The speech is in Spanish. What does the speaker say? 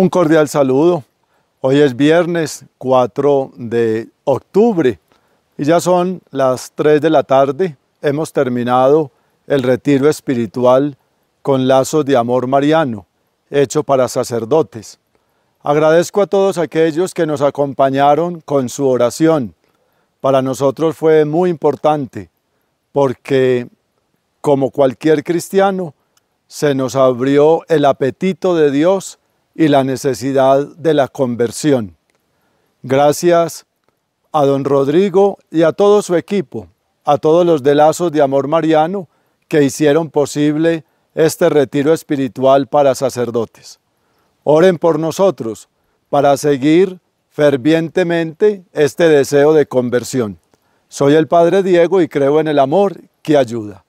Un cordial saludo. Hoy es viernes 4 de octubre y ya son las 3 de la tarde. Hemos terminado el retiro espiritual con lazos de amor mariano, hecho para sacerdotes. Agradezco a todos aquellos que nos acompañaron con su oración. Para nosotros fue muy importante porque, como cualquier cristiano, se nos abrió el apetito de Dios y la necesidad de la conversión. Gracias a don Rodrigo y a todo su equipo, a todos los de Lazos de Amor Mariano que hicieron posible este retiro espiritual para sacerdotes. Oren por nosotros para seguir fervientemente este deseo de conversión. Soy el Padre Diego y creo en el amor que ayuda.